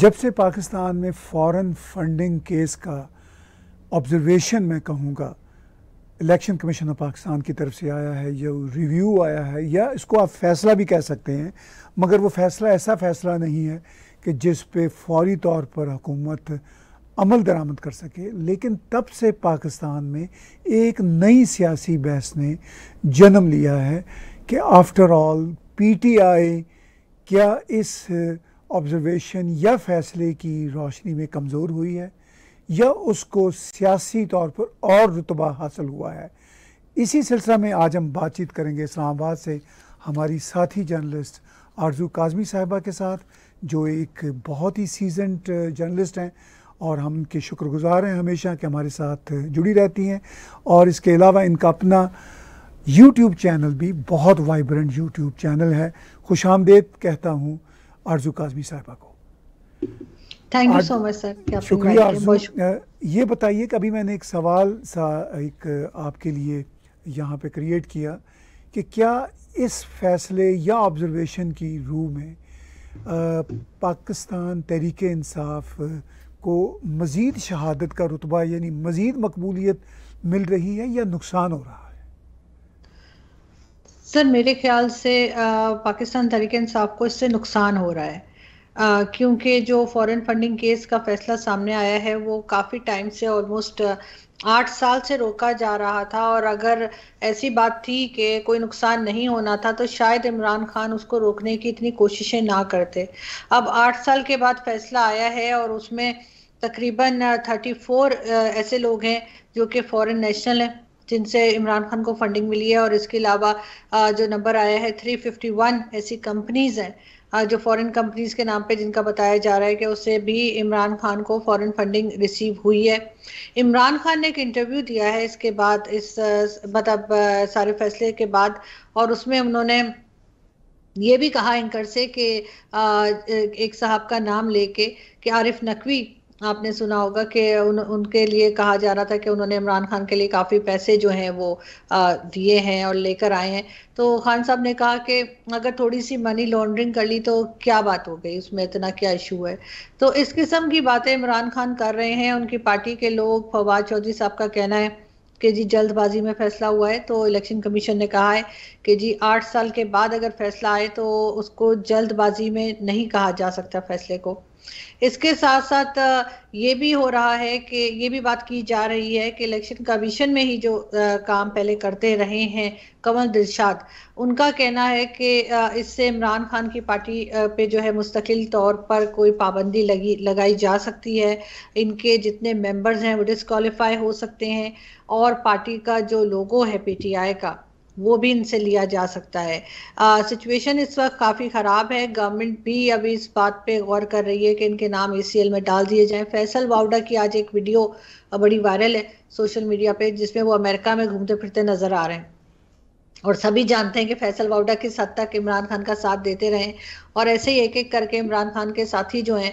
जब से पाकिस्तान में फॉरेन फंडिंग केस का ऑब्जर्वेशन मैं कहूँगा इलेक्शन कमीशन ऑफ पाकिस्तान की तरफ से आया है या रिव्यू आया है या इसको आप फैसला भी कह सकते हैं मगर वो फैसला ऐसा फैसला नहीं है कि जिस पे फौरी तौर पर हुकूमत अमल दरामद कर सके लेकिन तब से पाकिस्तान में एक नई सियासी बहस ने जन्म लिया है कि आफ्टर ऑल पीटीआई क्या इस ऑब्जर्वेशन या फैसले की रोशनी में कमज़ोर हुई है या उसको सियासी तौर पर और रुतबा हासिल हुआ है इसी सिलसिला में आज हम बातचीत करेंगे इस्लामाबाद से हमारी साथी जर्नलिस्ट आरजू काजमी साहिबा के साथ जो एक बहुत ही सीजनड uh, जर्नलिस्ट हैं और हम के शुक्रगुजार हैं हमेशा कि हमारे साथ जुड़ी रहती हैं और इसके अलावा इनका अपना यूट्यूब चैनल भी बहुत वाइब्रेंट यूट्यूब चैनल है खुश आमदेद कहता हूँ आरजू काजमी साहिबा को thank you so much sir शुक्रिया आरजू ये बताइए कि अभी मैंने एक सवाल सा एक आपके लिए यहाँ पे क्रिएट किया कि क्या इस फैसले या ऑब्जर्वेशन की रूह में आ, पाकिस्तान तहरीक इंसाफ को मज़ीद शहादत का रुतबा यानी मज़ीद मकबूलियत मिल रही है या नुकसान हो रहा है सर मेरे ख्याल से पाकिस्तान तहरीक इंसाफ को इससे नुकसान हो रहा है क्योंकि जो फॉरेन फंडिंग केस का फैसला सामने आया है वो काफ़ी टाइम से ऑलमोस्ट आठ साल से रोका जा रहा था और अगर ऐसी बात थी कि कोई नुकसान नहीं होना था तो शायद इमरान खान उसको रोकने की इतनी कोशिशें ना करते अब आठ साल के बाद फैसला आया है और उसमें तकरीबन थर्टी फोर ऐसे लोग हैं जो कि फॉरेन नेशनल हैं जिनसे इमरान खान को फंडिंग मिली है और इसके अलावा जो नंबर आया है 351 ऐसी कंपनीज हैं जो फॉरेन कंपनीज के नाम पे जिनका बताया जा रहा है कि उससे भी इमरान खान को फॉरेन फंडिंग रिसीव हुई है इमरान खान ने एक इंटरव्यू दिया है इसके बाद इस मतलब सारे फैसले के बाद और उसमें उन्होंने ये भी कहा इनकर से कि एक साहब का नाम लेके कि आरिफ नकवी आपने सुना होगा कि उन उनके लिए कहा जा रहा था कि उन्होंने इमरान खान के लिए काफ़ी पैसे जो हैं वो दिए हैं और लेकर आए हैं तो खान साहब ने कहा कि अगर थोड़ी सी मनी लॉन्ड्रिंग कर ली तो क्या बात हो गई उसमें इतना क्या इशू है तो इस किस्म की बातें इमरान खान कर रहे हैं उनकी पार्टी के लोग फवाद चौधरी साहब का कहना है कि जी जल्दबाजी में फैसला हुआ है तो इलेक्शन कमीशन ने कहा है कि जी आठ साल के बाद अगर फैसला आए तो उसको जल्दबाजी में नहीं कहा जा सकता फैसले को इसके साथ साथ ये भी हो रहा है कि ये भी बात की जा रही है कि इलेक्शन कमीशन में ही जो काम पहले करते रहे हैं कमल दिलशाद उनका कहना है कि इससे इमरान खान की पार्टी पे जो है मुस्तकिल तौर पर कोई पाबंदी लगी लगाई जा सकती है इनके जितने मेंबर्स हैं वो डिसक्वालीफाई हो सकते हैं और पार्टी का जो लोगो है पीटीआई का वो भी इनसे लिया जा सकता है सिचुएशन uh, इस वक्त काफ़ी ख़राब है गवर्नमेंट भी अभी इस बात पे गौर कर रही है कि इनके नाम ए में डाल दिए जाएं फैसल वाउडा की आज एक वीडियो बड़ी वायरल है सोशल मीडिया पे जिसमें वो अमेरिका में घूमते फिरते नज़र आ रहे हैं और सभी जानते हैं कि फैसल वाउडा किस हद तक इमरान खान का साथ देते रहें और ऐसे ही एक एक करके इमरान खान के साथी जो हैं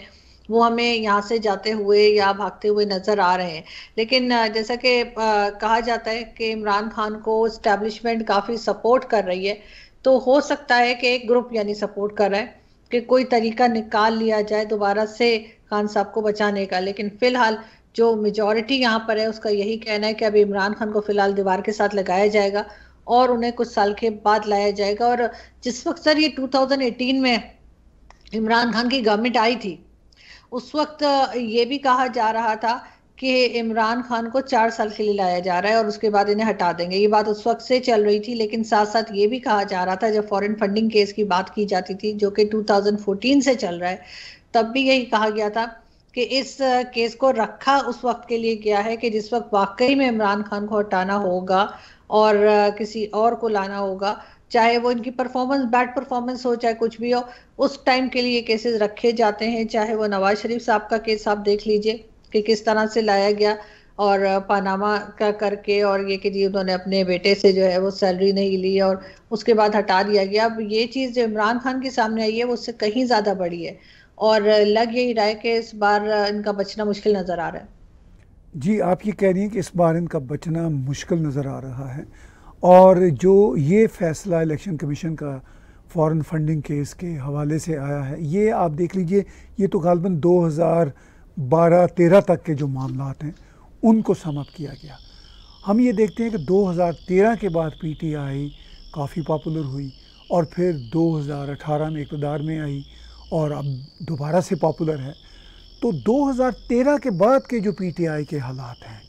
वो हमें यहाँ से जाते हुए या भागते हुए नजर आ रहे हैं लेकिन जैसा कि कहा जाता है कि इमरान खान को स्टैब्लिशमेंट काफ़ी सपोर्ट कर रही है तो हो सकता है कि एक ग्रुप यानी सपोर्ट कर रहा है कि कोई तरीका निकाल लिया जाए दोबारा से खान साहब को बचाने का लेकिन फिलहाल जो मेजोरिटी यहाँ पर है उसका यही कहना है कि अभी इमरान खान को फिलहाल दीवार के साथ लगाया जाएगा और उन्हें कुछ साल के बाद लाया जाएगा और जिस वक्त सर ये 2018 में इमरान खान की गवर्नमेंट आई थी उस वक्त ये भी कहा जा रहा था कि इमरान खान को चार साल के लिए लाया जा रहा है और उसके बाद इन्हें हटा देंगे ये बात उस वक्त से चल रही थी लेकिन साथ साथ ये भी कहा जा रहा था जब फॉरेन फंडिंग केस की बात की जाती थी जो कि 2014 से चल रहा है तब भी यही कहा गया था कि इस केस को रखा उस वक्त के लिए गया है कि जिस वक्त वाकई में इमरान खान को हटाना होगा और किसी और को लाना होगा चाहे वो इनकी परफॉर्मेंस बैड परफॉर्मेंस हो चाहे कुछ भी हो उस टाइम के लिए केसेस रखे जाते हैं चाहे वो नवाज शरीफ साहब का केस आप देख लीजिए कि किस तरह से लाया गया और पानामा का करके और ये कि जी उन्होंने अपने बेटे से जो है वो सैलरी नहीं ली और उसके बाद हटा दिया गया अब ये चीज़ जो इमरान खान के सामने आई है वो उससे कहीं ज़्यादा बड़ी है और लग यही रहा है कि इस बार इनका बचना मुश्किल नज़र आ रहा है जी आप ये कह रही हैं कि इस बार इनका बचना मुश्किल नज़र आ रहा है और जो ये फैसला इलेक्शन कमीशन का फॉरेन फंडिंग केस के हवाले से आया है ये आप देख लीजिए ये तो गालबा 2012-13 तक के जो मामला हैं उनको समअप किया गया हम ये देखते हैं कि 2013 के बाद पीटीआई काफ़ी पॉपुलर हुई और फिर 2018 में इकतदार में आई और अब दोबारा से पॉपुलर है तो 2013 के बाद के जो पीटीआई के हालात हैं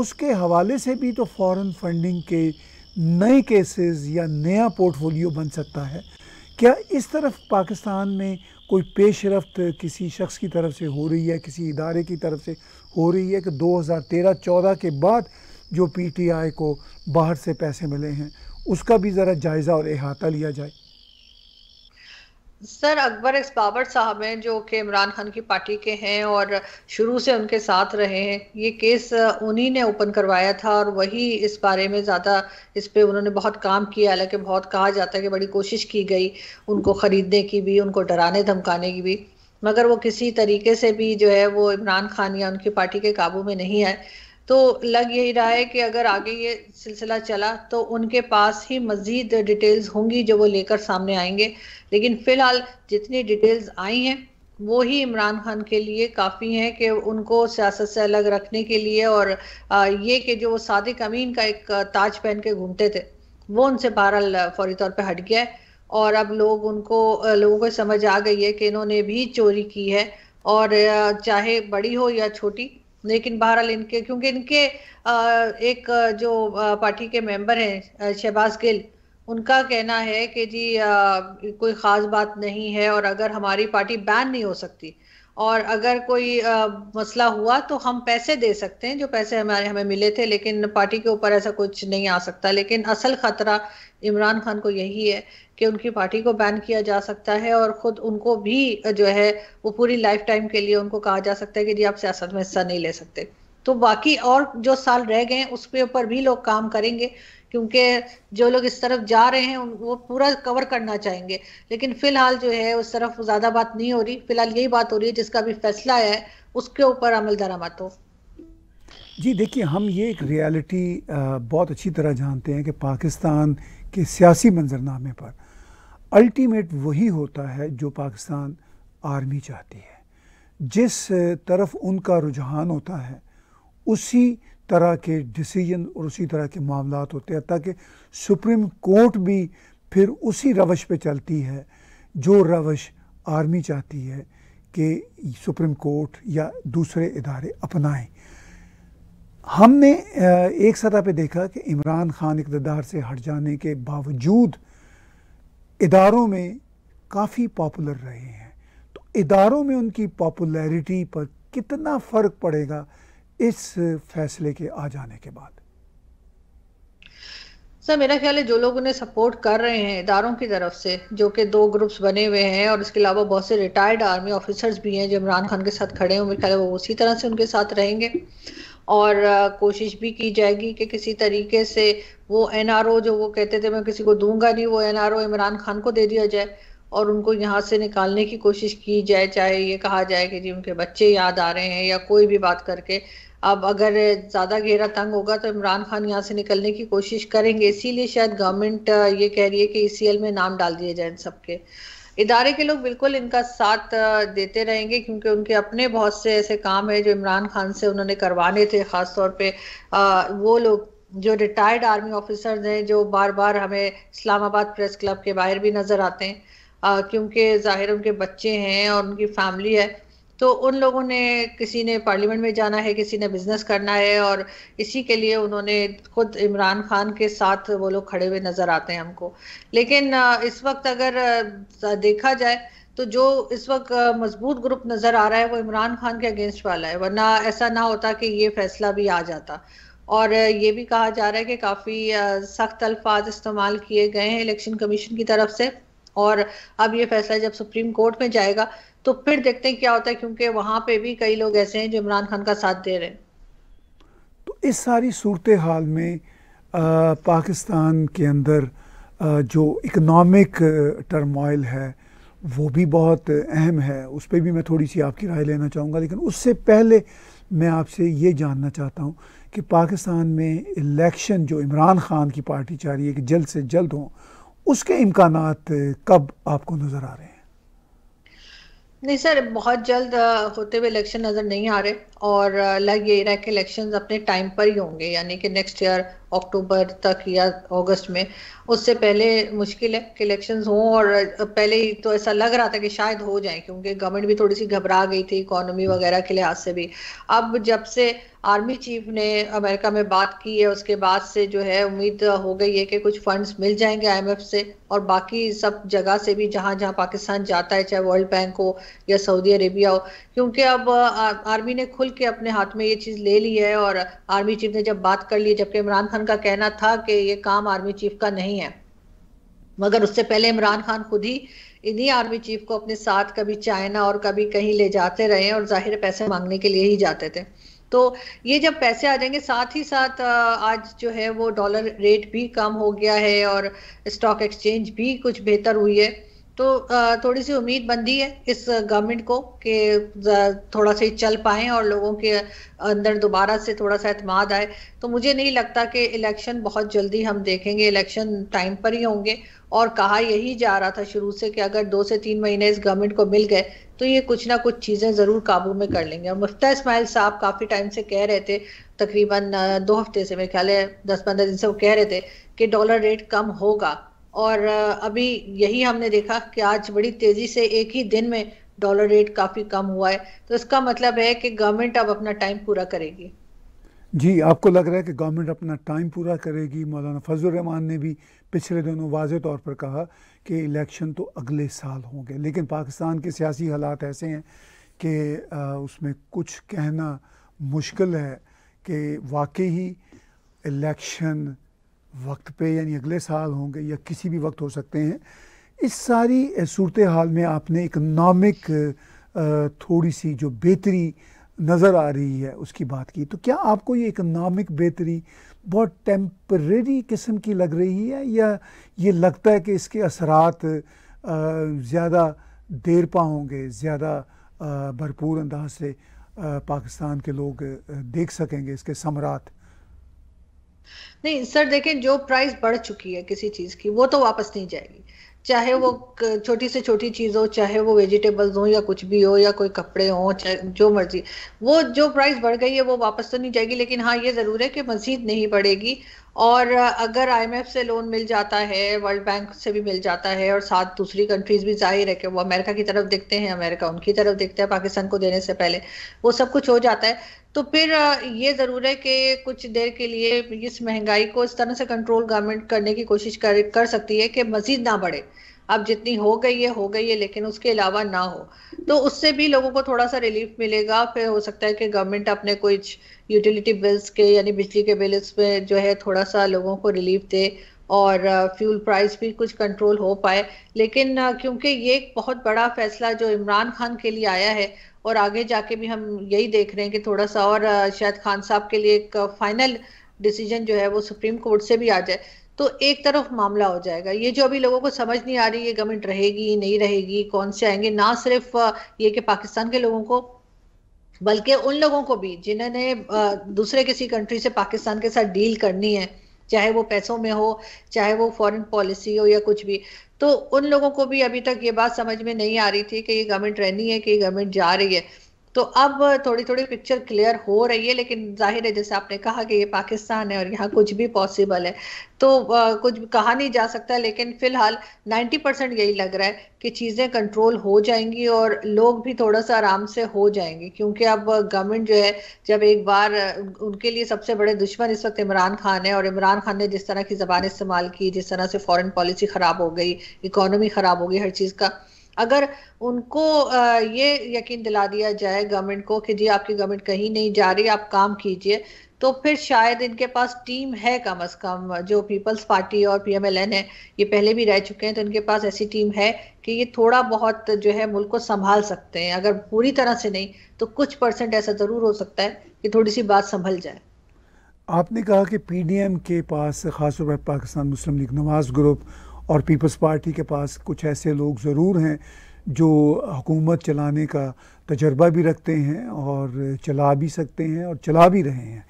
उसके हवाले से भी तो फॉरेन फंडिंग के नए केसेस या नया पोर्टफोलियो बन सकता है क्या इस तरफ पाकिस्तान में कोई पेश रफ्त किसी शख्स की तरफ से हो रही है किसी इदारे की तरफ से हो रही है कि 2013-14 के बाद जो पीटीआई को बाहर से पैसे मिले हैं उसका भी ज़रा जायज़ा और अहाता लिया जाए सर अकबर एक्स बाबर साहब हैं जो कि इमरान खान की पार्टी के हैं और शुरू से उनके साथ रहे हैं ये केस उन्हीं ने ओपन करवाया था और वही इस बारे में ज़्यादा इस पर उन्होंने बहुत काम किया हालांकि बहुत कहा जाता है कि बड़ी कोशिश की गई उनको ख़रीदने की भी उनको डराने धमकाने की भी मगर वो किसी तरीके से भी जो है वो इमरान खान या उनकी पार्टी के काबू में नहीं आए तो लग यही रहा है कि अगर आगे ये सिलसिला चला तो उनके पास ही मजीद डिटेल्स होंगी जो वो लेकर सामने आएंगे लेकिन फिलहाल जितनी डिटेल्स आई हैं वो ही इमरान खान के लिए काफ़ी हैं कि उनको सियासत से अलग रखने के लिए और ये कि जो वो सादिक अमीन का एक ताज पहन के घूमते थे वो उनसे बहरहाल फौरी तौर पर हट गया है और अब लोग उनको लोगों को समझ आ गई है कि इन्होंने भी चोरी की है और चाहे बड़ी हो या छोटी लेकिन बहरहाल इनके क्योंकि इनके एक जो पार्टी के मेंबर हैं शहबाज गिल उनका कहना है कि जी कोई ख़ास बात नहीं है और अगर हमारी पार्टी बैन नहीं हो सकती और अगर कोई आ, मसला हुआ तो हम पैसे दे सकते हैं जो पैसे हमारे हमें मिले थे लेकिन पार्टी के ऊपर ऐसा कुछ नहीं आ सकता लेकिन असल खतरा इमरान खान को यही है कि उनकी पार्टी को बैन किया जा सकता है और खुद उनको भी जो है वो पूरी लाइफ टाइम के लिए उनको कहा जा सकता है कि जी आप सियासत में हिस्सा नहीं ले सकते तो बाकी और जो साल रह गए उसके ऊपर भी लोग काम करेंगे क्योंकि जो लोग इस तरफ जा रहे हैं वो पूरा कवर करना चाहेंगे लेकिन फिलहाल जो है उस तरफ ज्यादा बात नहीं हो रही फिलहाल यही बात हो रही है जिसका भी फैसला है उसके ऊपर अमल दरामद हो जी देखिए हम ये एक रियलिटी बहुत अच्छी तरह जानते हैं कि पाकिस्तान के सियासी मंजरनामे पर अल्टीमेट वही होता है जो पाकिस्तान आर्मी चाहती है जिस तरफ उनका रुझान होता है उसी तरह के डिसीजन और उसी तरह के मामला होते हैं ताकि सुप्रीम कोर्ट भी फिर उसी रवश पे चलती है जो रवश आर्मी चाहती है कि सुप्रीम कोर्ट या दूसरे इदारे अपनाएं हमने एक सतह पे देखा कि इमरान खान इकतदार से हट जाने के बावजूद इदारों में काफ़ी पॉपुलर रहे हैं तो इदारों में उनकी पॉपुलैरिटी पर कितना फ़र्क पड़ेगा इस फैसले के आ जाने के बाद सर मेरा ख्याल है जो लोग उन्हें सपोर्ट कर रहे हैं इदारों की तरफ से जो कि दो ग्रुप्स बने हुए हैं और इसके अलावा बहुत से रिटायर्ड आर्मी ऑफिसर्स भी हैं जो इमरान खान के साथ खड़े हैं मेरे ख्याल है वो उसी तरह से उनके साथ रहेंगे और कोशिश भी की जाएगी कि किसी तरीके से वो एनआरओ जो वो कहते थे मैं किसी को दूंगा नहीं वो एनआरओ इमरान खान को दे दिया जाए और उनको यहाँ से निकालने की कोशिश की जाए चाहे ये कहा जाए कि जी उनके बच्चे याद आ रहे हैं या कोई भी बात करके अब अगर ज़्यादा गहरा तंग होगा तो इमरान खान यहाँ से निकलने की कोशिश करेंगे इसीलिए शायद गवर्नमेंट ये कह रही है कि ई e में नाम डाल दिए जाए इन सबके इदारे के लोग बिल्कुल इनका साथ देते रहेंगे क्योंकि उनके अपने बहुत से ऐसे काम है जो इमरान खान से उन्होंने करवाने थे खासतौर पर वो लोग जो रिटायर्ड आर्मी ऑफिसर्स हैं जो बार बार हमें इस्लामाबाद प्रेस क्लब के बाहर भी नज़र आते हैं क्योंकि ज़ाहिर उनके बच्चे हैं और उनकी फैमिली है तो उन लोगों ने किसी ने पार्लियामेंट में जाना है किसी ने बिजनेस करना है और इसी के लिए उन्होंने खुद इमरान खान के साथ वो लोग खड़े हुए नजर आते हैं हमको लेकिन इस वक्त अगर देखा जाए तो जो इस वक्त मजबूत ग्रुप नजर आ रहा है वो इमरान खान के अगेंस्ट वाला है वरना ऐसा ना होता कि ये फैसला भी आ जाता और ये भी कहा जा रहा है कि काफ़ी सख्त अल्फाज इस्तेमाल किए गए हैं इलेक्शन कमीशन की तरफ से और अब ये फैसला जब सुप्रीम कोर्ट में जाएगा तो फिर देखते हैं क्या होता है क्योंकि वहाँ पे भी कई लोग ऐसे हैं जो इमरान खान का साथ दे रहे हैं तो इस सारी सूरत हाल में आ, पाकिस्तान के अंदर आ, जो इकनॉमिक टर्मोइल है वो भी बहुत अहम है उस पर भी मैं थोड़ी सी आपकी राय लेना चाहूँगा लेकिन उससे पहले मैं आपसे ये जानना चाहता हूँ कि पाकिस्तान में इलेक्शन जो इमरान खान की पार्टी चाह रही है कि जल्द से जल्द हों उसके इम्कान कब आपको नज़र आ रहे हैं नहीं सर बहुत जल्द होते हुए इलेक्शन नजर नहीं आ रहे और लग ये कि इलेक्शन अपने टाइम पर ही होंगे यानी कि नेक्स्ट ईयर अक्टूबर तक या अगस्त में उससे पहले मुश्किल है कि इलेक्शन हों और पहले ही तो ऐसा लग रहा था कि शायद हो जाए क्योंकि गवर्नमेंट भी थोड़ी सी घबरा गई थी इकोनॉमी वगैरह के लिहाज से भी अब जब से आर्मी चीफ ने अमेरिका में बात की है उसके बाद से जो है उम्मीद हो गई है कि कुछ फंड्स मिल जाएंगे आईएमएफ से और बाकी सब जगह से भी जहां जहां पाकिस्तान जाता है चाहे वर्ल्ड बैंक हो या सऊदी अरेबिया हो क्योंकि अब आर्मी ने खुल के अपने हाथ में ये चीज ले ली है और आर्मी चीफ ने जब बात कर ली जबकि इमरान खान का कहना था कि ये काम आर्मी चीफ का नहीं है मगर उससे पहले इमरान खान खुद ही इन्हीं आर्मी चीफ को अपने साथ कभी चाइना और कभी कहीं ले जाते रहे और जाहिर पैसे मांगने के लिए ही जाते थे तो ये जब पैसे आ जाएंगे साथ ही साथ आज जो है वो डॉलर रेट भी कम हो गया है और स्टॉक एक्सचेंज भी कुछ बेहतर हुई है तो थोड़ी सी उम्मीद बंदी है इस गवर्नमेंट को कि थोड़ा सा चल पाए और लोगों के अंदर दोबारा से थोड़ा सा अतमाद आए तो मुझे नहीं लगता कि इलेक्शन बहुत जल्दी हम देखेंगे इलेक्शन टाइम पर ही होंगे और कहा यही जा रहा था शुरू से कि अगर दो से तीन महीने इस गवर्नमेंट को मिल गए तो ये कुछ ना कुछ चीज़ें ज़रूर काबू में कर लेंगे और मुफ्ता इसमाइल साहब काफ़ी टाइम से कह रहे थे तकरीबन दो हफ्ते से मेरे ख्याल है दस पंद्रह दिन से वो कह रहे थे कि डॉलर रेट कम होगा और अभी यही हमने देखा कि आज बड़ी तेजी से एक ही दिन में डॉलर रेट काफी कम हुआ है तो इसका मतलब है कि गवर्नमेंट अब अपना टाइम पूरा करेगी जी आपको लग रहा है कि गवर्नमेंट अपना टाइम पूरा करेगी मौलाना फजलरहमान ने भी पिछले दिनों वाज तौर पर कहा कि इलेक्शन तो अगले साल होंगे लेकिन पाकिस्तान के सियासी हालात ऐसे हैं कि उसमें कुछ कहना मुश्किल है कि वाकई ही इलेक्शन वक्त पे यानी अगले साल होंगे या किसी भी वक्त हो सकते हैं इस सारी सूरत हाल में आपने इकनॉमिक थोड़ी सी जो बेहतरी नज़र आ रही है उसकी बात की तो क्या आपको ये इकनॉमिक बेहतरी बहुत टेम्परेरी किस्म की लग रही है या ये लगता है कि इसके असरात ज़्यादा देर पा होंगे ज़्यादा भरपूर अंदाज से पाकिस्तान के लोग देख सकेंगे इसके समरात नहीं सर देखें जो प्राइस बढ़ चुकी है किसी चीज़ की वो तो वापस नहीं जाएगी चाहे वो छोटी से छोटी चीज़ हो चाहे वो वेजिटेबल्स हो या कुछ भी हो या कोई कपड़े हो चाहे जो मर्जी वो जो प्राइस बढ़ गई है वो वापस तो नहीं जाएगी लेकिन हाँ ये ज़रूर है कि मजीद नहीं बढ़ेगी और अगर आईएमएफ से लोन मिल जाता है वर्ल्ड बैंक से भी मिल जाता है और साथ दूसरी कंट्रीज भी जाहिर है कि वो अमेरिका की तरफ देखते हैं अमेरिका उनकी तरफ देखते है पाकिस्तान को देने से पहले वो सब कुछ हो जाता है तो फिर ये ज़रूर है कि कुछ देर के लिए इस महंगाई को इस तरह से कंट्रोल गवर्नमेंट करने की कोशिश कर कर सकती है कि मजीद ना बढ़े अब जितनी हो गई है हो गई है लेकिन उसके अलावा ना हो तो उससे भी लोगों को थोड़ा सा रिलीफ मिलेगा फिर हो सकता है कि गवर्नमेंट अपने कुछ यूटिलिटी बिल्स के यानी बिजली के बिल्स में जो है थोड़ा सा लोगों को रिलीफ दे और फ्यूल प्राइस भी कुछ कंट्रोल हो पाए लेकिन क्योंकि ये एक बहुत बड़ा फैसला जो इमरान खान के लिए आया है और आगे जाके भी हम यही देख रहे हैं कि थोड़ा सा और शायद खान साहब के लिए एक फाइनल डिसीजन जो है वो सुप्रीम कोर्ट से भी आ जाए तो एक तरफ मामला हो जाएगा ये जो अभी लोगों को समझ नहीं आ रही ये गवर्नमेंट रहेगी नहीं रहेगी कौन से आएंगे ना सिर्फ ये कि पाकिस्तान के लोगों को बल्कि उन लोगों को भी जिन्होंने दूसरे किसी कंट्री से पाकिस्तान के साथ डील करनी है चाहे वो पैसों में हो चाहे वो फॉरेन पॉलिसी हो या कुछ भी तो उन लोगों को भी अभी तक ये बात समझ में नहीं आ रही थी कि ये गवर्नमेंट रहनी है कि ये गवर्नमेंट जा रही है तो अब थोड़ी थोड़ी पिक्चर क्लियर हो रही है लेकिन जाहिर है जैसे आपने कहा कि ये पाकिस्तान है और यहाँ कुछ भी पॉसिबल है तो कुछ कहा नहीं जा सकता लेकिन फिलहाल 90 परसेंट यही लग रहा है कि चीज़ें कंट्रोल हो जाएंगी और लोग भी थोड़ा सा आराम से हो जाएंगे क्योंकि अब गवर्नमेंट जो है जब एक बार उनके लिए सबसे बड़े दुश्मन इस वक्त इमरान खान है और इमरान खान ने जिस तरह की जबान इस्तेमाल की जिस तरह से फ़ॉरन पॉलिसी खराब हो गई इकोनॉमी खराब हो गई हर चीज़ का अगर उनको ये यकीन दिला दिया जाए गवर्नमेंट को कि जी आपकी गवर्नमेंट कहीं नहीं जा रही आप काम कीजिए तो फिर शायद इनके पास टीम है कम अज कम जो पीपल्स पार्टी और पीएमएलएन है ये पहले भी रह चुके हैं तो इनके पास ऐसी टीम है कि ये थोड़ा बहुत जो है मुल्क को संभाल सकते हैं अगर पूरी तरह से नहीं तो कुछ परसेंट ऐसा ज़रूर हो सकता है कि थोड़ी सी बात संभल जाए आपने कहा कि पीडीएम के पास खासतौर पर पाकिस्तान मुस्लिम लीग नवाज ग्रुप और पीपल्स पार्टी के पास कुछ ऐसे लोग ज़रूर हैं जो हुकूमत चलाने का तजर्बा भी रखते हैं और चला भी सकते हैं और चला भी रहे हैं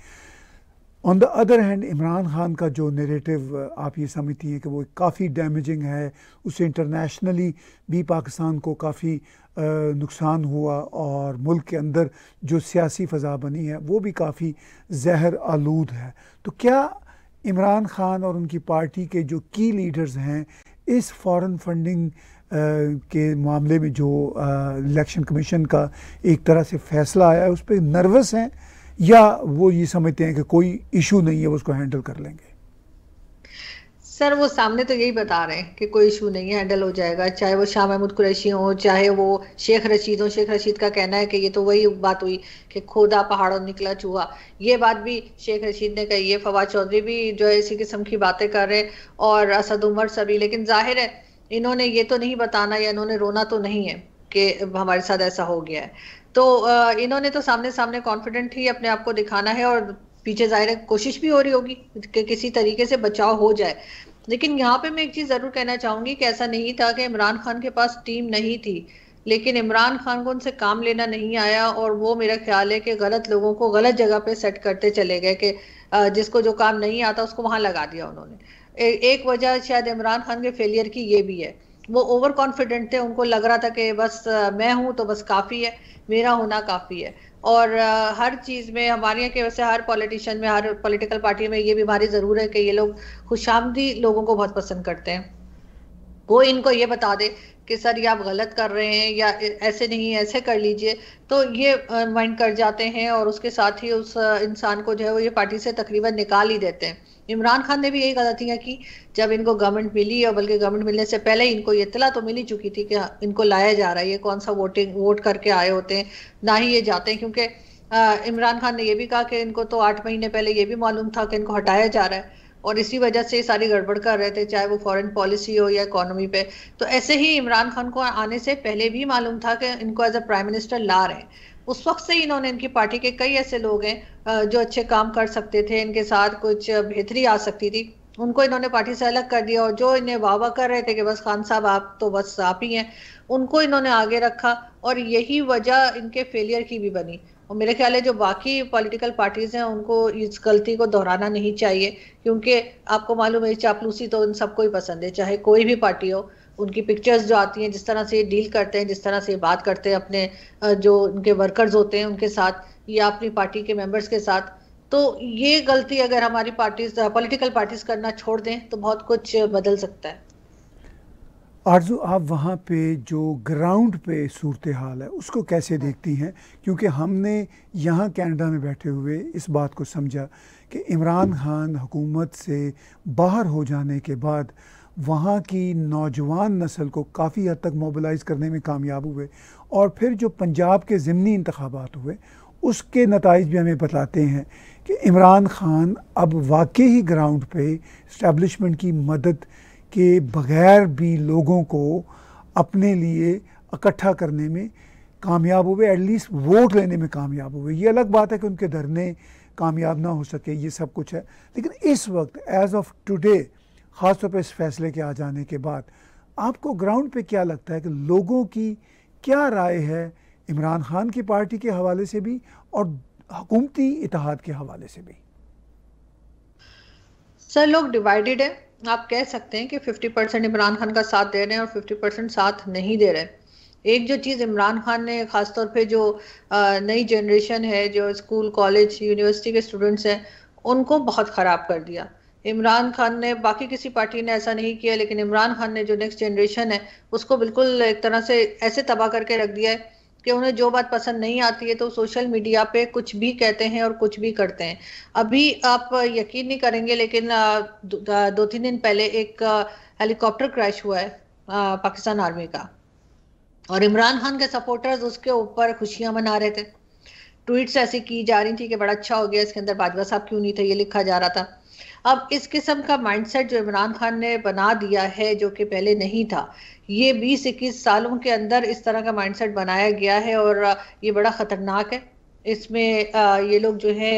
on the other hand Imran Khan का जो नेरेटिव आप ये समझती हैं कि वो काफ़ी डैमेजिंग है उससे इंटरनेशनली भी पाकिस्तान को काफ़ी नुकसान हुआ और मुल्क के अंदर जो सियासी फ़जा बनी है वो भी काफ़ी जहर आलूद है तो क्या इमरान खान और उनकी पार्टी के जो की लीडर्स हैं इस फॉरेन फंडिंग के मामले में जो इलेक्शन कमीशन का एक तरह से फैसला आया है उस पर नर्वस हैं या वो ये समझते हैं कि कोई इशू नहीं है वो उसको हैंडल कर लेंगे सर वो सामने तो यही बता रहे हैं कि कोई इशू नहीं है हैंडल हो जाएगा चाहे वो शाह महमूद कुरैशी हो चाहे वो शेख रशीद हो शेख रशीद का कहना है कि ये तो वही बात हुई कि खोदा पहाड़ों निकला चूहा ये बात भी शेख रशीद ने कही है फवाद चौधरी भी जो है इसी किस्म की बातें कर रहे और असद उमर सभी लेकिन जाहिर है इन्होंने ये तो नहीं बताना या इन्होंने रोना तो नहीं है कि हमारे साथ ऐसा हो गया है तो इन्होंने तो सामने सामने कॉन्फिडेंट ही अपने आप को दिखाना है और पीछे जाहिर है कोशिश भी हो रही होगी कि किसी तरीके से बचाव हो जाए लेकिन यहाँ पे मैं एक चीज जरूर कहना चाहूंगी कि ऐसा नहीं था कि इमरान खान के पास टीम नहीं थी लेकिन इमरान खान को उनसे काम लेना नहीं आया और वो मेरा ख्याल है कि गलत लोगों को गलत जगह पे सेट करते चले गए कि जिसको जो काम नहीं आता उसको वहां लगा दिया उन्होंने एक वजह शायद इमरान खान के फेलियर की ये भी है वो ओवर कॉन्फिडेंट थे उनको लग रहा था कि बस मैं हूं तो बस काफी है मेरा होना काफी है और हर चीज़ में हमारे यहाँ के वैसे हर पॉलिटिशियन में हर पॉलिटिकल पार्टी में ये बीमारी ज़रूर है कि ये लोग खुशामदी लोगों को बहुत पसंद करते हैं वो इनको ये बता दे कि सर ये आप गलत कर रहे हैं या ऐसे नहीं ऐसे कर लीजिए तो ये माइंड कर जाते हैं और उसके साथ ही उस इंसान को जो है वो ये पार्टी से तकरीबन निकाल ही देते हैं इमरान खान ने भी यही कहा थी कि जब इनको गवर्नमेंट मिली और बल्कि गवर्नमेंट मिलने से पहले इनको ये इतला तो मिल ही चुकी थी कि इनको लाया जा रहा है ये कौन सा वोटिंग वोट करके आए होते हैं ना ही ये जाते हैं क्योंकि इमरान खान ने यह भी कहा कि इनको तो आठ महीने पहले ये भी मालूम था कि इनको हटाया जा रहा है और इसी वजह से सारी गड़बड़ कर रहे थे चाहे वो फॉरेन पॉलिसी हो या इकोनॉमी पे तो ऐसे ही इमरान खान को आने से पहले भी मालूम था कि इनको एज अ प्राइम मिनिस्टर ला रहे हैं उस वक्त से ही इन्होंने इनकी पार्टी के कई ऐसे लोग हैं जो अच्छे काम कर सकते थे इनके साथ कुछ बेहतरी आ सकती थी उनको इन्होंने पार्टी से अलग कर दिया और जो इन्हें वाह वाह कर रहे थे कि बस खान साहब आप तो बस आप ही हैं उनको इन्होंने आगे रखा और यही वजह इनके फेलियर की भी बनी और मेरे ख्याल है जो बाकी पॉलिटिकल पार्टीज हैं उनको इस गलती को दोहराना नहीं चाहिए क्योंकि आपको मालूम है चापलूसी तो इन सबको ही पसंद है चाहे कोई भी पार्टी हो उनकी पिक्चर्स जो आती हैं जिस तरह से ये डील करते हैं जिस तरह से बात करते हैं अपने जो उनके वर्कर्स होते हैं उनके साथ या अपनी पार्टी के मेम्बर्स के साथ तो ये गलती अगर हमारी पार्टीज पॉलिटिकल पार्टीज करना छोड़ दें तो बहुत कुछ बदल सकता है आरजू आप वहाँ पे जो ग्राउंड पे सूरत हाल है उसको कैसे देखती हैं क्योंकि हमने यहाँ कनाडा में बैठे हुए इस बात को समझा कि इमरान खान हुकूमत से बाहर हो जाने के बाद वहाँ की नौजवान नस्ल को काफ़ी हद तक मोबलाइज़ करने में कामयाब हुए और फिर जो पंजाब के ज़मनी इंतबात हुए उसके नतज भी हमें बताते हैं कि इमरान खान अब वाकई ही ग्राउंड पे इस्टबलिशमेंट की मदद के बगैर भी लोगों को अपने लिए इकट्ठा करने में कामयाब हुए एटलीस्ट वोट लेने में कामयाब हुए ये अलग बात है कि उनके धरने कामयाब ना हो सके ये सब कुछ है लेकिन इस वक्त एज ऑफ टुडे ख़ासतौर पर इस फैसले के आ जाने के बाद आपको ग्राउंड पे क्या लगता है कि लोगों की क्या राय है इमरान खान की पार्टी के हवाले से भी और हकूमती इतिहाद के हवाले से भी सर लोग डिवाइडेड है आप कह सकते हैं कि 50 परसेंट इमरान खान का साथ दे रहे हैं और 50 परसेंट साथ नहीं दे रहे हैं एक जो चीज़ इमरान खान ने खासतौर पे जो नई जनरेशन है जो स्कूल कॉलेज यूनिवर्सिटी के स्टूडेंट्स हैं उनको बहुत ख़राब कर दिया इमरान खान ने बाकी किसी पार्टी ने ऐसा नहीं किया लेकिन इमरान खान ने जो नेक्स्ट जनरेशन है उसको बिल्कुल एक तरह से ऐसे तबाह करके रख दिया है कि उन्हें जो बात पसंद नहीं आती है तो सोशल मीडिया पे कुछ भी कहते हैं और कुछ भी करते हैं अभी आप यकीन नहीं करेंगे लेकिन दो, तीन दिन पहले एक हेलीकॉप्टर क्रैश हुआ है पाकिस्तान आर्मी का और इमरान खान के सपोर्टर्स उसके ऊपर खुशियां मना रहे थे ट्वीट्स ऐसी की जा रही थी कि बड़ा अच्छा हो गया इसके अंदर बाजवा साहब क्यों नहीं थे ये लिखा जा रहा था अब इस किस्म का माइंडसेट जो इमरान खान ने बना दिया है जो कि पहले नहीं था ये बीस इक्कीस सालों के अंदर इस तरह का माइंडसेट बनाया गया है और ये बड़ा ख़तरनाक है इसमें ये लोग जो है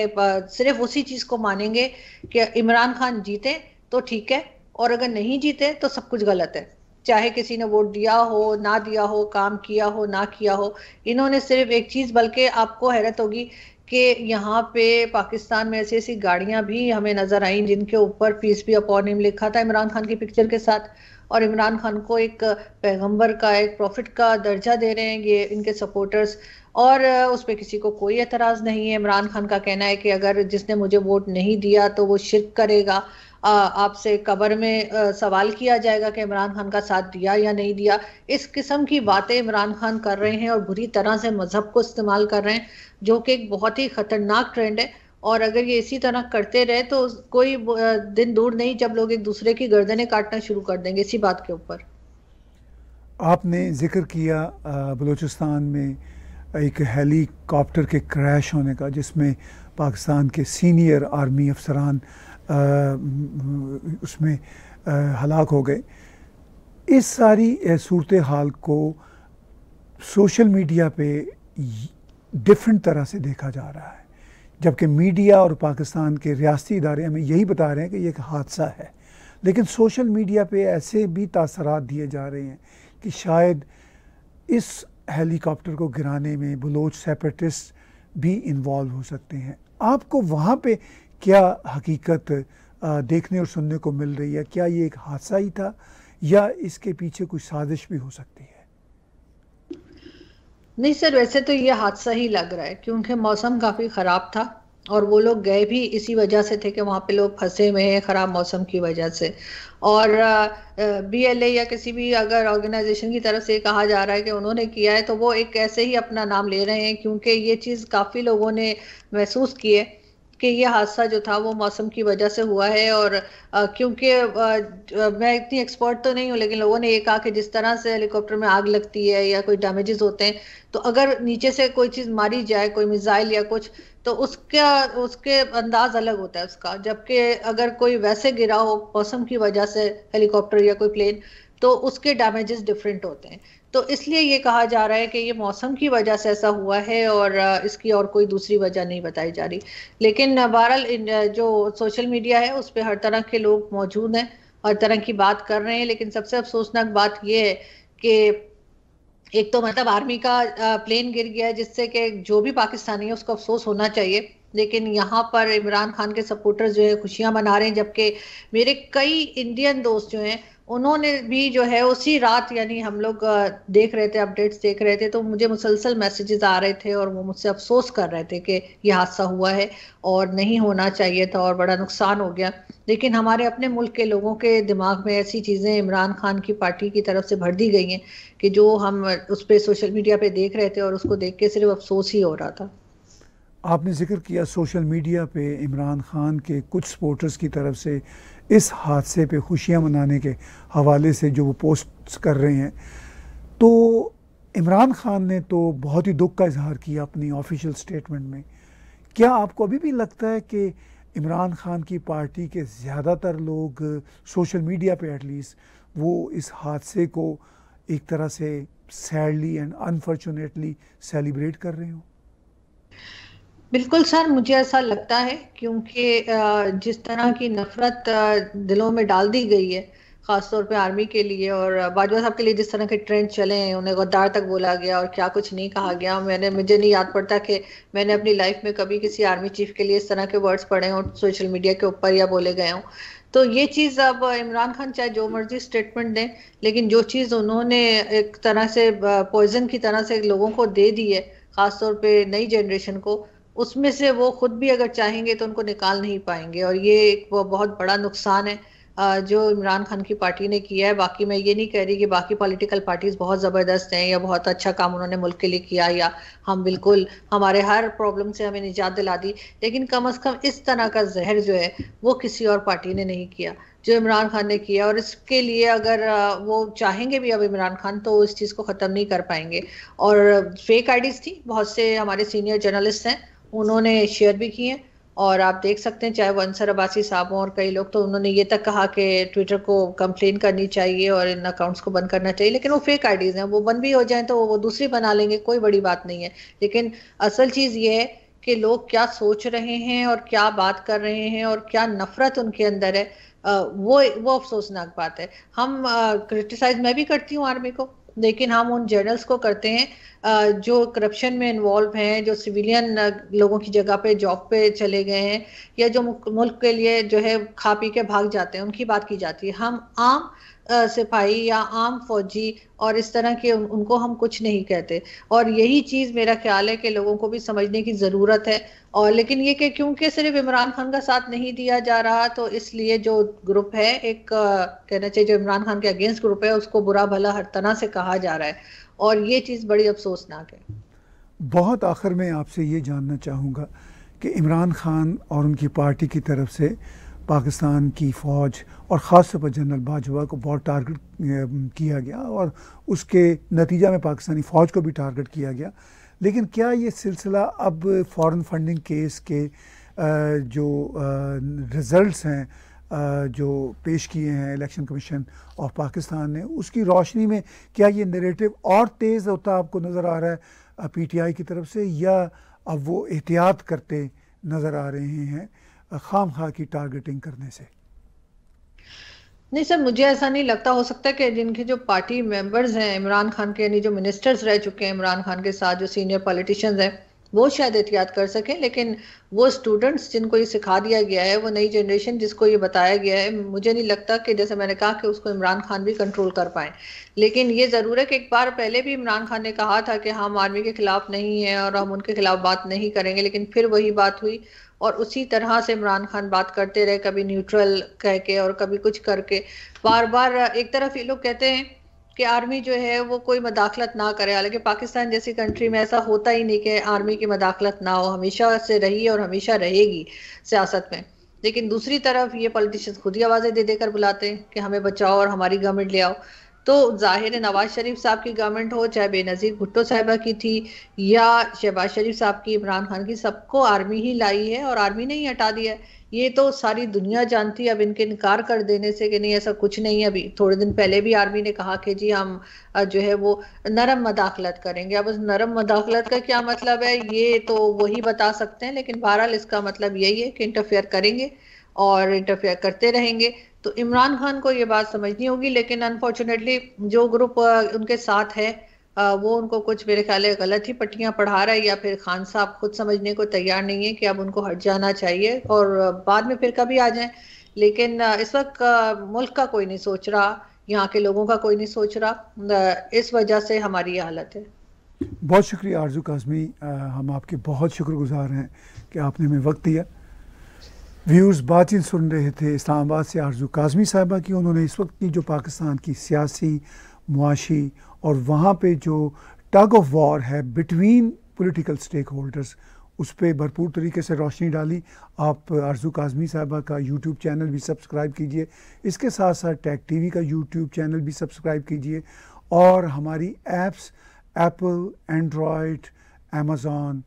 सिर्फ उसी चीज़ को मानेंगे कि इमरान खान जीते तो ठीक है और अगर नहीं जीते तो सब कुछ गलत है चाहे किसी ने वोट दिया हो ना दिया हो काम किया हो ना किया हो इन्होंने सिर्फ एक चीज बल्कि आपको हैरत होगी कि यहाँ पे पाकिस्तान में ऐसी ऐसी गाड़ियां भी हमें नजर आई जिनके ऊपर पीस भी अपॉन लिखा था इमरान खान की पिक्चर के साथ और इमरान खान को एक पैगंबर का एक प्रॉफिट का दर्जा दे रहे हैं ये इनके सपोर्टर्स और उस पर किसी को कोई एतराज़ नहीं है इमरान खान का कहना है कि अगर जिसने मुझे वोट नहीं दिया तो वो शिरक करेगा आपसे कबर में आ, सवाल किया जाएगा कि इमरान खान का साथ दिया या नहीं दिया इस किस्म की बातें इमरान खान कर रहे हैं और बुरी तरह से मजहब को इस्तेमाल कर रहे हैं जो कि एक बहुत ही खतरनाक ट्रेंड है और अगर ये इसी तरह करते रहे तो कोई दिन दूर नहीं जब लोग एक दूसरे की गर्दनें काटना शुरू कर देंगे इसी बात के ऊपर आपने जिक्र किया बलूचिस्तान में एक हेलीकॉप्टर के क्रैश होने का जिसमें पाकिस्तान के सीनियर आर्मी अफसरान उसमें हलाक हो गए इस सारी सूरत हाल को सोशल मीडिया पे डिफरेंट तरह से देखा जा रहा है जबकि मीडिया और पाकिस्तान के रियासती इदारे हमें यही बता रहे हैं कि ये एक हादसा है लेकिन सोशल मीडिया पे ऐसे भी तासरात दिए जा रहे हैं कि शायद इस हेलीकॉप्टर को गिराने में बलोच सेपरेटिस्ट भी इन्वॉल्व हो सकते हैं आपको वहाँ पे क्या हकीकत देखने और सुनने को मिल रही है क्या ये एक हादसा ही था या इसके पीछे कुछ साजिश भी हो सकती है नहीं सर वैसे तो ये हादसा ही लग रहा है क्योंकि मौसम काफ़ी ख़राब था और वो लोग गए भी इसी वजह से थे कि वहाँ पे लोग फंसे हुए हैं ख़राब मौसम की वजह से और बीएलए या किसी भी अगर ऑर्गेनाइजेशन की तरफ से कहा जा रहा है कि उन्होंने किया है तो वो एक ऐसे ही अपना नाम ले रहे हैं क्योंकि ये चीज़ काफ़ी लोगों ने महसूस की है कि ये हादसा जो था वो मौसम की वजह से हुआ है और क्योंकि मैं इतनी एक्सपर्ट तो नहीं हूँ लेकिन लोगों ने ये कहा कि जिस तरह से हेलीकॉप्टर में आग लगती है या कोई डैमेजेस होते हैं तो अगर नीचे से कोई चीज़ मारी जाए कोई मिसाइल या कुछ तो उसका उसके अंदाज अलग होता है उसका जबकि अगर कोई वैसे गिरा हो मौसम की वजह से हेलीकॉप्टर या कोई प्लेन तो उसके डैमेजेस डिफरेंट होते हैं तो इसलिए ये कहा जा रहा है कि ये मौसम की वजह से ऐसा हुआ है और इसकी और कोई दूसरी वजह नहीं बताई जा रही लेकिन बहरहाल जो सोशल मीडिया है उस पर हर तरह के लोग मौजूद हैं हर तरह की बात कर रहे हैं लेकिन सबसे अफसोसनाक बात यह है कि एक तो मतलब आर्मी का प्लेन गिर गया है जिससे कि जो भी पाकिस्तानी है उसको अफसोस होना चाहिए लेकिन यहाँ पर इमरान खान के सपोर्टर्स जो है खुशियाँ मना रहे हैं जबकि मेरे कई इंडियन दोस्त जो हैं उन्होंने भी जो है उसी रात यानी हम लोग देख रहे थे अपडेट्स देख रहे थे तो मुझे मुसलसल मैसेजेस आ रहे थे और वो मुझसे अफसोस कर रहे थे कि ये हादसा हुआ है और नहीं होना चाहिए था और बड़ा नुकसान हो गया लेकिन हमारे अपने मुल्क के लोगों के दिमाग में ऐसी चीज़ें इमरान खान की पार्टी की तरफ से भर दी गई हैं कि जो हम उस पर सोशल मीडिया पर देख रहे थे और उसको देख के सिर्फ अफसोस ही हो रहा था आपने जिक्र किया सोशल मीडिया पे इमरान खान के कुछ सपोर्टर्स की तरफ से इस हादसे पे खुशियां मनाने के हवाले से जो वो पोस्ट कर रहे हैं तो इमरान खान ने तो बहुत ही दुख का इजहार किया अपनी ऑफिशियल स्टेटमेंट में क्या आपको अभी भी लगता है कि इमरान खान की पार्टी के ज़्यादातर लोग सोशल मीडिया पे एटलीस्ट वो इस हादसे को एक तरह से सैडली एंड अनफॉर्चुनेटली सेलिब्रेट कर रहे हो बिल्कुल सर मुझे ऐसा लगता है क्योंकि जिस तरह की नफरत दिलों में डाल दी गई है खासतौर पे आर्मी के लिए और बाजवा साहब के लिए जिस तरह के ट्रेंड चले हैं उन्हें गद्दार तक बोला गया और क्या कुछ नहीं कहा गया मैंने मुझे नहीं याद पड़ता कि मैंने अपनी लाइफ में कभी किसी आर्मी चीफ के लिए इस तरह के वर्ड्स पढ़े हों सोशल मीडिया के ऊपर या बोले गए हों तो ये चीज़ अब इमरान खान चाहे जो मर्जी स्टेटमेंट दें लेकिन जो चीज़ उन्होंने एक तरह से पॉइजन की तरह से लोगों को दे दी है खासतौर पर नई जनरेशन को उसमें से वो खुद भी अगर चाहेंगे तो उनको निकाल नहीं पाएंगे और ये एक बहुत बड़ा नुकसान है जो इमरान खान की पार्टी ने किया है बाकी मैं ये नहीं कह रही कि बाकी पॉलिटिकल पार्टीज बहुत ज़बरदस्त हैं या बहुत अच्छा काम उन्होंने मुल्क के लिए किया या हम बिल्कुल हमारे हर प्रॉब्लम से हमें निजात दिला दी लेकिन कम अज़ कम इस तरह का जहर जो है वो किसी और पार्टी ने नहीं किया जो इमरान खान ने किया और इसके लिए अगर वो चाहेंगे भी अब इमरान खान तो इस चीज़ को ख़त्म नहीं कर पाएंगे और फेक आईडीज थी बहुत से हमारे सीनियर जर्नलिस्ट हैं उन्होंने शेयर भी किए और आप देख सकते हैं चाहे वो अंसर अब्बासी साहब हों और कई लोग तो उन्होंने ये तक कहा कि ट्विटर को कंप्लेन करनी चाहिए और इन अकाउंट्स को बंद करना चाहिए लेकिन वो फेक आईडीज़ हैं वो बंद भी हो जाए तो वो दूसरी बना लेंगे कोई बड़ी बात नहीं है लेकिन असल चीज़ ये है कि लोग क्या सोच रहे हैं और क्या बात कर रहे हैं और क्या नफरत उनके अंदर है वो वो अफसोसनाक बात है हम क्रिटिसाइज मैं भी करती हूँ आर्मी को लेकिन हम उन जर्नल्स को करते हैं जो करप्शन में इन्वॉल्व हैं जो सिविलियन लोगों की जगह पे जॉब पे चले गए हैं या जो मुल्क के लिए जो है खा पी के भाग जाते हैं उनकी बात की जाती है हम आम सिपाही या आम फौजी और इस तरह के उन, उनको हम कुछ नहीं कहते और यही चीज़ मेरा ख्याल है कि लोगों को भी समझने की ज़रूरत है और लेकिन ये कि क्योंकि सिर्फ इमरान खान का साथ नहीं दिया जा रहा तो इसलिए जो ग्रुप है एक कहना चाहिए जो इमरान खान के अगेंस्ट ग्रुप है उसको बुरा भला हर तरह से कहा जा रहा है और ये चीज़ बड़ी अफसोसनाक है बहुत आखिर में आपसे ये जानना चाहूँगा कि इमरान खान और उनकी पार्टी की तरफ से पाकिस्तान की फ़ौज और ख़ास तौर पर जनरल बाजवा को बहुत टारगेट किया गया और उसके नतीजा में पाकिस्तानी फ़ौज को भी टारगेट किया गया लेकिन क्या ये सिलसिला अब फॉरेन फंडिंग केस के जो रिज़ल्ट्स हैं जो पेश किए हैं इलेक्शन कमीशन ऑफ पाकिस्तान ने उसकी रोशनी में क्या ये नरेटिव और तेज़ होता आपको नज़र आ रहा है पीटीआई की तरफ से या अब वो एहतियात करते नज़र आ रहे हैं खाम खा की टारगेटिंग करने से नहीं सर मुझे ऐसा नहीं लगता हो सकता कि जिनके जो पार्टी मेंबर्स हैं इमरान खान के यानी जो मिनिस्टर्स रह चुके हैं इमरान खान के साथ जो सीनियर पॉलिटिशियंस हैं वो शायद एहतियात कर सकें लेकिन वो स्टूडेंट्स जिनको ये सिखा दिया गया है वो नई जनरेशन जिसको ये बताया गया है मुझे नहीं लगता कि जैसे मैंने कहा कि उसको इमरान खान भी कंट्रोल कर पाए लेकिन ये ज़रूर है कि एक बार पहले भी इमरान खान ने कहा था कि हम आर्मी के खिलाफ नहीं हैं और हम उनके खिलाफ बात नहीं करेंगे लेकिन फिर वही बात हुई और उसी तरह से इमरान खान बात करते रहे कभी न्यूट्रल कह के और कभी कुछ करके बार बार एक तरफ ये लोग कहते हैं कि आर्मी जो है वो कोई मदाखलत ना करे हालांकि पाकिस्तान जैसी कंट्री में ऐसा होता ही नहीं कि आर्मी की मदाखलत ना हो हमेशा से रही है और हमेशा रहेगी सियासत में लेकिन दूसरी तरफ ये पॉलिटिशियंस खुद ही आवाज़ें दे देकर बुलाते हैं कि हमें बचाओ और हमारी गवर्नमेंट ले आओ तो जाहिर है नवाज शरीफ साहब की गवर्नमेंट हो चाहे बेनज़ीर भुट्टो साहिबा की थी या शहबाज शरीफ साहब की इमरान खान की सबको आर्मी ही लाई है और आर्मी ने ही हटा दिया है ये तो सारी दुनिया जानती है अब इनके इनकार कर देने से कि नहीं ऐसा कुछ नहीं है अभी थोड़े दिन पहले भी आर्मी ने कहा कि जी हम जो है वो नरम मदाखलत करेंगे अब उस नरम मदाखलत का क्या मतलब है ये तो वही बता सकते हैं लेकिन बहरहाल इसका मतलब यही है कि इंटरफेयर करेंगे और इंटरफेयर करते रहेंगे तो इमरान खान को ये बात समझनी होगी लेकिन अनफॉर्चुनेटली जो ग्रुप उनके साथ है वो उनको कुछ मेरे ख्याल गलत ही पट्टियां पढ़ा रहा है या फिर खान साहब खुद समझने को तैयार नहीं है कि अब उनको हट जाना चाहिए और बाद में फिर कभी आ जाए लेकिन इस वक्त मुल्क का कोई नहीं सोच रहा यहाँ के लोगों का कोई नहीं सोच रहा इस वजह से हमारी ये हालत है बहुत शुक्रिया आरजू काजमी हम आपके बहुत शुक्रगुजार हैं कि आपने हमें वक्त दिया व्यूर्स बातचीत सुन रहे थे इस्लामाबाद से आरजू काजमी साहिबा की उन्होंने इस वक्त की जो पाकिस्तान की सियासी मुआशी और वहाँ पे जो टग ऑफ वॉर है बिटवीन पॉलिटिकल स्टेक होल्डर्स उस पर भरपूर तरीके से रोशनी डाली आप आरजू काजमी साहबा का यूट्यूब चैनल भी सब्सक्राइब कीजिए इसके साथ साथ टैग वी का यूट्यूब चैनल भी सब्सक्राइब कीजिए और हमारी ऐप्स एप्पल एंड्रॉयड अमेज़ॉन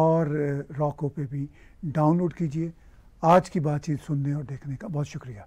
और रॉको पे भी डाउनलोड कीजिए आज की बातचीत सुनने और देखने का बहुत शुक्रिया